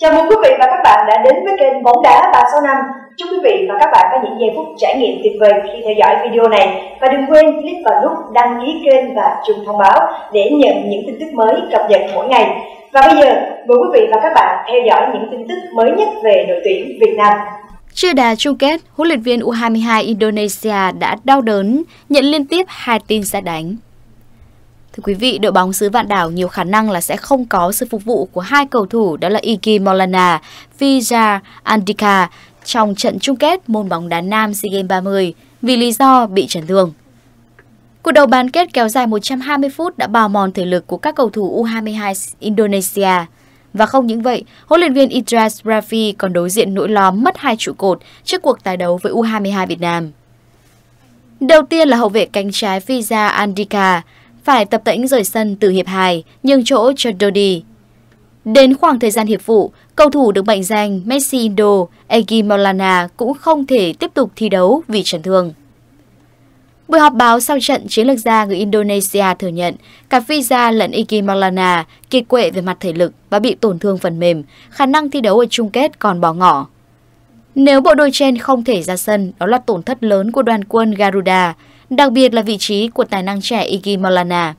Chào mừng quý vị và các bạn đã đến với kênh Bóng Đá 365 Chúc quý vị và các bạn có những giây phút trải nghiệm tuyệt vời khi theo dõi video này Và đừng quên click vào nút đăng ký kênh và chuông thông báo để nhận những tin tức mới cập nhật mỗi ngày Và bây giờ, mời quý vị và các bạn theo dõi những tin tức mới nhất về đội tuyển Việt Nam Chưa đà chung kết, huấn luyện viên U22 Indonesia đã đau đớn nhận liên tiếp hai tin ra đánh Thưa quý vị, đội bóng xứ Vạn Đảo nhiều khả năng là sẽ không có sự phục vụ của hai cầu thủ đó là Iki Molana, Vija Andika trong trận chung kết môn bóng đá nam SEA Games 30 vì lý do bị chấn thương. Cuộc đầu bán kết kéo dài 120 phút đã bào mòn thể lực của các cầu thủ U22 Indonesia. Và không những vậy, huấn luyện viên Idras Rafi còn đối diện nỗi lo mất hai trụ cột trước cuộc tái đấu với U22 Việt Nam. Đầu tiên là hậu vệ cánh trái Fiza Andika phải tập tễnh rời sân từ hiệp 2, nhưng chỗ cho Dodi. Đến khoảng thời gian hiệp phụ cầu thủ được mệnh danh Messi Indo, Egi Molana cũng không thể tiếp tục thi đấu vì chấn thương. Buổi họp báo sau trận chiến lược gia người Indonesia thừa nhận cả Fiza lẫn Iki Molana kiệt quệ về mặt thể lực và bị tổn thương phần mềm, khả năng thi đấu ở chung kết còn bỏ ngỏ. Nếu bộ đôi trên không thể ra sân, đó là tổn thất lớn của đoàn quân Garuda, đặc biệt là vị trí của tài năng trẻ Iggy Malana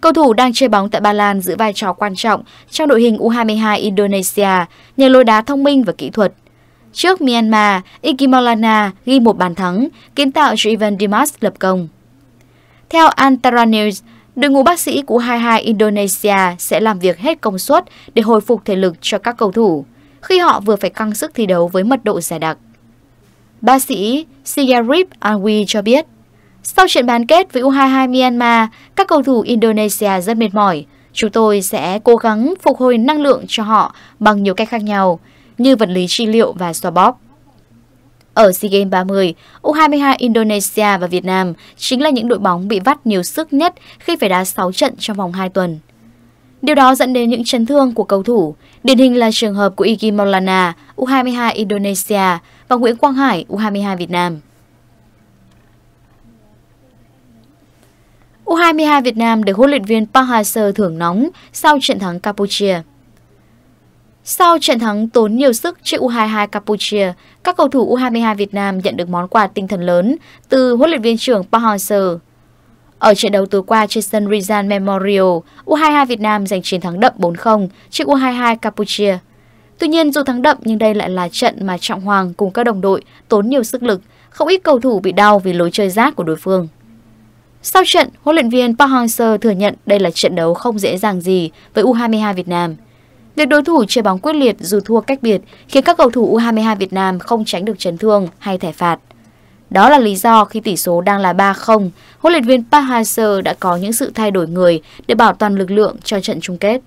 Cầu thủ đang chơi bóng tại Ba Lan giữ vai trò quan trọng trong đội hình U22 Indonesia nhờ lối đá thông minh và kỹ thuật. Trước Myanmar, Iggy Malana ghi một bàn thắng, kiến tạo cho Ivan Dimas lập công. Theo Antara News, đội ngũ bác sĩ của u 22 Indonesia sẽ làm việc hết công suất để hồi phục thể lực cho các cầu thủ khi họ vừa phải căng sức thi đấu với mật độ dày đặc. Bác sĩ Siyarip Anwi cho biết, sau trận bán kết với U22 Myanmar, các cầu thủ Indonesia rất mệt mỏi. Chúng tôi sẽ cố gắng phục hồi năng lượng cho họ bằng nhiều cách khác nhau, như vật lý trị liệu và xoa bóp. Ở SEA Games 30, U22 Indonesia và Việt Nam chính là những đội bóng bị vắt nhiều sức nhất khi phải đá 6 trận trong vòng 2 tuần. Điều đó dẫn đến những chấn thương của cầu thủ, điển hình là trường hợp của Iki Maulana, U22 Indonesia và Nguyễn Quang Hải, U22 Việt Nam. U22 Việt Nam được huấn luyện viên Park Hang-seo thưởng nóng sau trận thắng Campuchia. Sau trận thắng tốn nhiều sức trước U22 Campuchia, các cầu thủ U22 Việt Nam nhận được món quà tinh thần lớn từ huấn luyện viên trưởng Park Hang-seo. Ở trận đấu tối qua trên sân Rizan Memorial, U22 Việt Nam giành chiến thắng đậm 4-0 trước U22 Campuchia. Tuy nhiên dù thắng đậm nhưng đây lại là trận mà Trọng Hoàng cùng các đồng đội tốn nhiều sức lực, không ít cầu thủ bị đau vì lối chơi rác của đối phương. Sau trận, huấn luyện viên Park Hang-seo thừa nhận đây là trận đấu không dễ dàng gì với U22 Việt Nam. Việc đối thủ chơi bóng quyết liệt dù thua cách biệt khiến các cầu thủ U22 Việt Nam không tránh được chấn thương hay thẻ phạt. Đó là lý do khi tỷ số đang là 3-0, huấn luyện viên Park Hang-seo đã có những sự thay đổi người để bảo toàn lực lượng cho trận chung kết.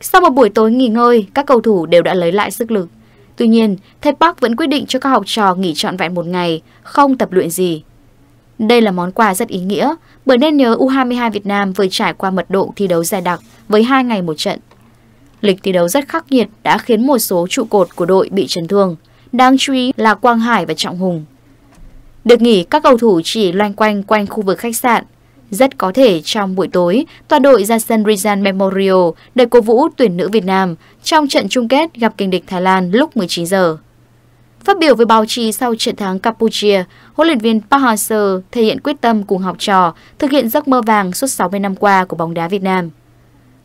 Sau một buổi tối nghỉ ngơi, các cầu thủ đều đã lấy lại sức lực. Tuy nhiên, thầy Park vẫn quyết định cho các học trò nghỉ trọn vẹn một ngày, không tập luyện gì. Đây là món quà rất ý nghĩa, bởi nên nhớ U22 Việt Nam vừa trải qua mật độ thi đấu dài đặc với 2 ngày một trận. Lịch thi đấu rất khắc nghiệt đã khiến một số trụ cột của đội bị chấn thương. Đáng chú ý là Quang Hải và Trọng Hùng. Được nghỉ, các cầu thủ chỉ loanh quanh quanh khu vực khách sạn. Rất có thể trong buổi tối, toàn đội ra sân Rizan Memorial để cổ vũ tuyển nữ Việt Nam trong trận chung kết gặp kình địch Thái Lan lúc 19 giờ. Phát biểu với báo chí sau trận thắng Campuchia, huấn luyện viên Park Hang-seo thể hiện quyết tâm cùng học trò thực hiện giấc mơ vàng suốt 60 năm qua của bóng đá Việt Nam.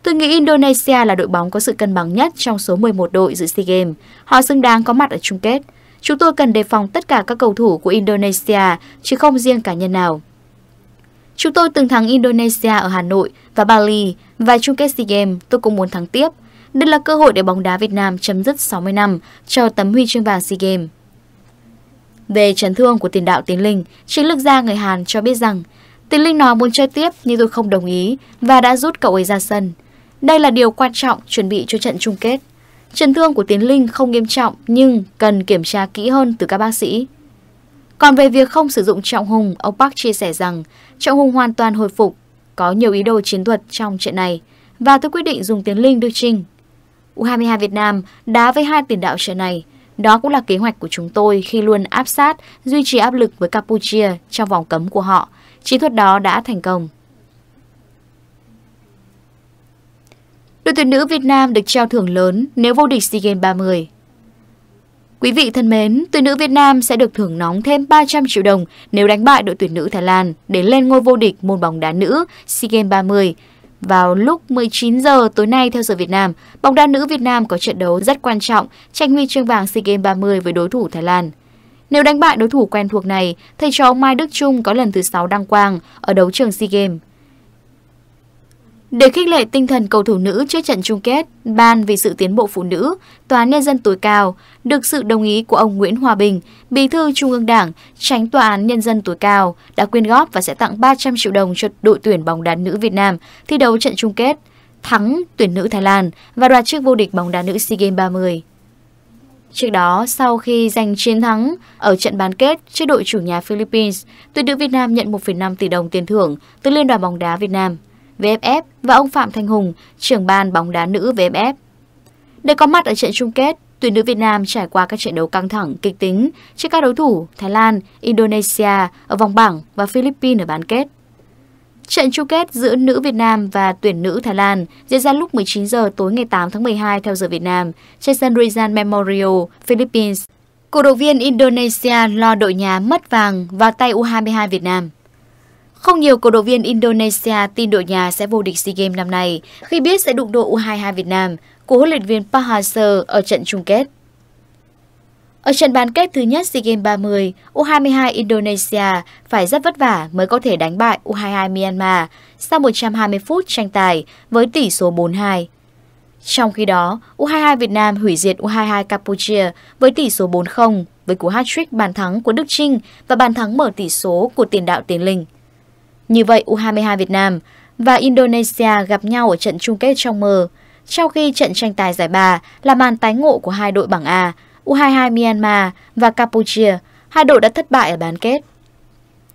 Tôi nghĩ Indonesia là đội bóng có sự cân bằng nhất trong số 11 đội dự SEA Games. Họ xứng đáng có mặt ở chung kết. Chúng tôi cần đề phòng tất cả các cầu thủ của Indonesia, chứ không riêng cá nhân nào. Chúng tôi từng thắng Indonesia ở Hà Nội và Bali và chung kết SEA Games, tôi cũng muốn thắng tiếp. Đây là cơ hội để bóng đá Việt Nam chấm dứt 60 năm cho tấm huy chương vàng SEA Games. Về chấn thương của tiền đạo Tiến Linh, chiến lược gia người Hàn cho biết rằng Tiến Linh nói muốn chơi tiếp nhưng tôi không đồng ý và đã rút cậu ấy ra sân. Đây là điều quan trọng chuẩn bị cho trận chung kết. Chấn thương của Tiến Linh không nghiêm trọng nhưng cần kiểm tra kỹ hơn từ các bác sĩ. Còn về việc không sử dụng Trọng Hùng, ông Park chia sẻ rằng Trọng Hùng hoàn toàn hồi phục, có nhiều ý đồ chiến thuật trong trận này và tôi quyết định dùng Tiến Linh đưa trình. U22 Việt Nam đá với hai tiền đạo trận này. Đó cũng là kế hoạch của chúng tôi khi luôn áp sát, duy trì áp lực với Campuchia trong vòng cấm của họ. Chiến thuật đó đã thành công. Đội tuyển nữ Việt Nam được trao thưởng lớn nếu vô địch SEA Games 30. Quý vị thân mến, tuyển nữ Việt Nam sẽ được thưởng nóng thêm 300 triệu đồng nếu đánh bại đội tuyển nữ Thái Lan để lên ngôi vô địch môn bóng đá nữ SEA Games 30. Vào lúc 19 giờ tối nay theo giờ Việt Nam, bóng đá nữ Việt Nam có trận đấu rất quan trọng tranh huy chương vàng SEA Games 30 với đối thủ Thái Lan. Nếu đánh bại đối thủ quen thuộc này, thầy trò Mai Đức Trung có lần thứ 6 đăng quang ở đấu trường SEA Games. Để khích lệ tinh thần cầu thủ nữ trước trận chung kết, Ban vì sự tiến bộ phụ nữ, Tòa Nhân dân tối cao, được sự đồng ý của ông Nguyễn Hòa Bình, Bí thư Trung ương Đảng, tránh Tòa án Nhân dân tối cao, đã quyên góp và sẽ tặng 300 triệu đồng cho đội tuyển bóng đá nữ Việt Nam thi đấu trận chung kết, thắng tuyển nữ Thái Lan và đoạt chức vô địch bóng đá nữ SEA Games 30. Trước đó, sau khi giành chiến thắng ở trận bán kết trước đội chủ nhà Philippines, tuyển nữ Việt Nam nhận 1,5 tỷ đồng tiền thưởng từ Liên đoàn bóng đá Việt Nam. VFF và ông Phạm Thanh Hùng, trưởng ban bóng đá nữ VFF. Để có mặt ở trận chung kết, tuyển nữ Việt Nam trải qua các trận đấu căng thẳng, kịch tính trước các đối thủ Thái Lan, Indonesia ở vòng bảng và Philippines ở bán kết. Trận chung kết giữa nữ Việt Nam và tuyển nữ Thái Lan diễn ra lúc 19 giờ tối ngày 8 tháng 12 theo giờ Việt Nam trên sân Rizal Memorial, Philippines. Cổ động viên Indonesia lo đội nhà mất vàng vào tay U22 Việt Nam. Không nhiều cổ động viên Indonesia tin đội nhà sẽ vô địch SEA Games năm nay khi biết sẽ đụng độ U22 Việt Nam của huấn luyện viên Park Hang-seo ở trận chung kết. Ở trận bán kết thứ nhất SEA Games 30, U22 Indonesia phải rất vất vả mới có thể đánh bại U22 Myanmar sau 120 phút tranh tài với tỷ số 4-2. Trong khi đó, U22 Việt Nam hủy diệt U22 Campuchia với tỷ số 4-0 với cú hat-trick bàn thắng của Đức Trinh và bàn thắng mở tỷ số của tiền đạo Tiến Linh. Như vậy U22 Việt Nam và Indonesia gặp nhau ở trận chung kết trong mơ. Trong khi trận tranh tài giải ba là màn tái ngộ của hai đội bảng A, U22 Myanmar và Campuchia, hai đội đã thất bại ở bán kết.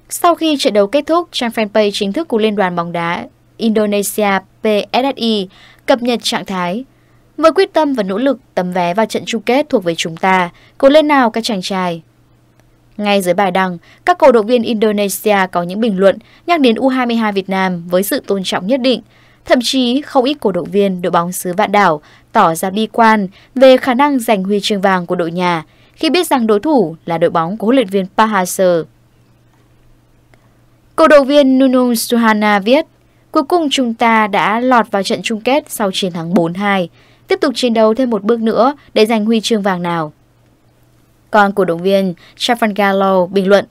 Sau khi trận đấu kết thúc, trang fanpage chính thức của Liên đoàn bóng đá Indonesia PSSI cập nhật trạng thái. Với quyết tâm và nỗ lực, tấm vé vào trận chung kết thuộc về chúng ta, cố lên nào các chàng trai. Ngay dưới bài đăng, các cổ động viên Indonesia có những bình luận nhắc đến U22 Việt Nam với sự tôn trọng nhất định. Thậm chí không ít cổ động viên đội bóng xứ vạn đảo tỏ ra bi quan về khả năng giành huy chương vàng của đội nhà khi biết rằng đối thủ là đội bóng của huấn luyện viên Pahasar. Cổ động viên Nunung Suhana viết, cuối cùng chúng ta đã lọt vào trận chung kết sau chiến thắng 4-2, tiếp tục chiến đấu thêm một bước nữa để giành huy chương vàng nào. Còn cổ động viên Stefan Gallo bình luận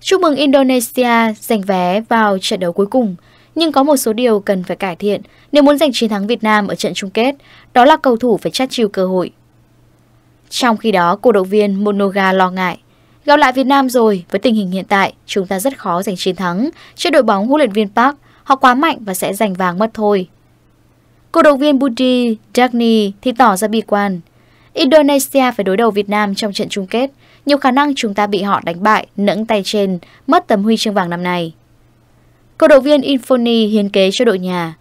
Chúc mừng Indonesia giành vé vào trận đấu cuối cùng, nhưng có một số điều cần phải cải thiện nếu muốn giành chiến thắng Việt Nam ở trận chung kết, đó là cầu thủ phải chắt chiêu cơ hội. Trong khi đó, cổ động viên Monoga lo ngại. Gặp lại Việt Nam rồi, với tình hình hiện tại, chúng ta rất khó giành chiến thắng. Trước đội bóng huấn luyện viên Park, họ quá mạnh và sẽ giành vàng mất thôi. Cổ động viên Budi Dagni thì tỏ ra bi quan. Indonesia phải đối đầu Việt Nam trong trận chung kết. Nhiều khả năng chúng ta bị họ đánh bại, nẫng tay trên, mất tấm huy chương vàng năm nay. Cầu động viên Infoni hiến kế cho đội nhà.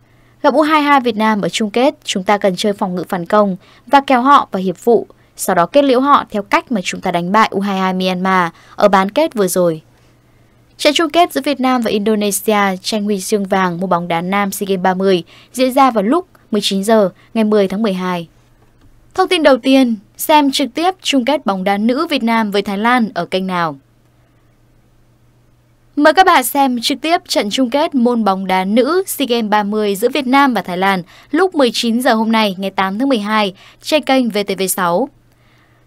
Gặp U22 Việt Nam ở chung kết, chúng ta cần chơi phòng ngự phản công và kéo họ vào hiệp vụ, sau đó kết liễu họ theo cách mà chúng ta đánh bại U22 Myanmar ở bán kết vừa rồi. Trận chung kết giữa Việt Nam và Indonesia tranh huy chương vàng môn bóng đá nam SEA Games 30 diễn ra vào lúc 19 giờ ngày 10 tháng 12. Thông tin đầu tiên, xem trực tiếp chung kết bóng đá nữ Việt Nam với Thái Lan ở kênh nào. Mời các bạn xem trực tiếp trận chung kết môn bóng đá nữ SEA Games 30 giữa Việt Nam và Thái Lan lúc 19 giờ hôm nay ngày 8 tháng 12 trên kênh VTV6.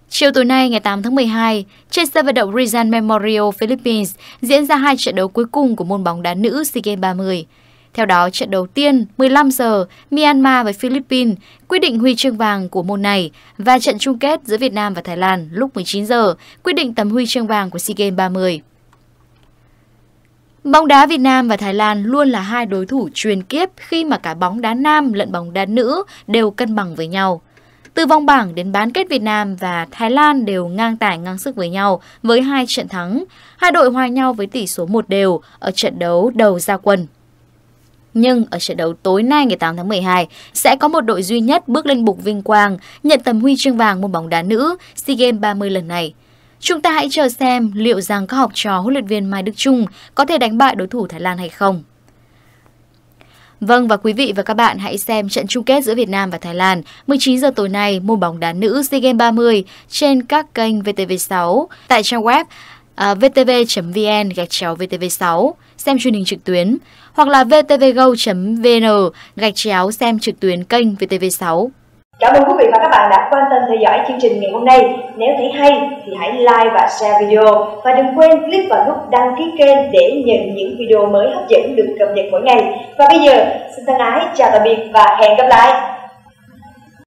Chiều tối nay ngày 8 tháng 12, trên sân vận động Rizal Memorial Philippines diễn ra hai trận đấu cuối cùng của môn bóng đá nữ SEA Games 30. Theo đó, trận đầu tiên 15 giờ Myanmar với Philippines quyết định huy chương vàng của môn này và trận chung kết giữa Việt Nam và Thái Lan lúc 19 giờ quyết định tấm huy chương vàng của SEA Games 30. Bóng đá Việt Nam và Thái Lan luôn là hai đối thủ truyền kiếp khi mà cả bóng đá nam lẫn bóng đá nữ đều cân bằng với nhau. Từ vòng bảng đến bán kết Việt Nam và Thái Lan đều ngang tải ngang sức với nhau với hai trận thắng. Hai đội hòa nhau với tỷ số một đều ở trận đấu đầu ra quân. Nhưng ở trận đấu tối nay ngày 8 tháng 12 sẽ có một đội duy nhất bước lên bục vinh quang nhận tấm huy chương vàng môn bóng đá nữ SEA Games 30 lần này. Chúng ta hãy chờ xem liệu rằng các học trò huấn luyện viên Mai Đức Trung có thể đánh bại đối thủ Thái Lan hay không. Vâng và quý vị và các bạn hãy xem trận chung kết giữa Việt Nam và Thái Lan 19 giờ tối nay môn bóng đá nữ SEA Games 30 trên các kênh VTV6 tại trang web à, vtv.vn gạch chéo vtv6 xem truyền hình trực tuyến hoặc là vtvgo.vn gạch chéo xem trực tuyến kênh vtv6. Cảm ơn quý vị và các bạn đã quan tâm theo dõi chương trình ngày hôm nay. Nếu thấy hay thì hãy like và share video và đừng quên click vào nút đăng ký kênh để nhận những video mới hấp dẫn được cập nhật mỗi ngày. Và bây giờ, xin thân ái chào tạm biệt và hẹn gặp lại.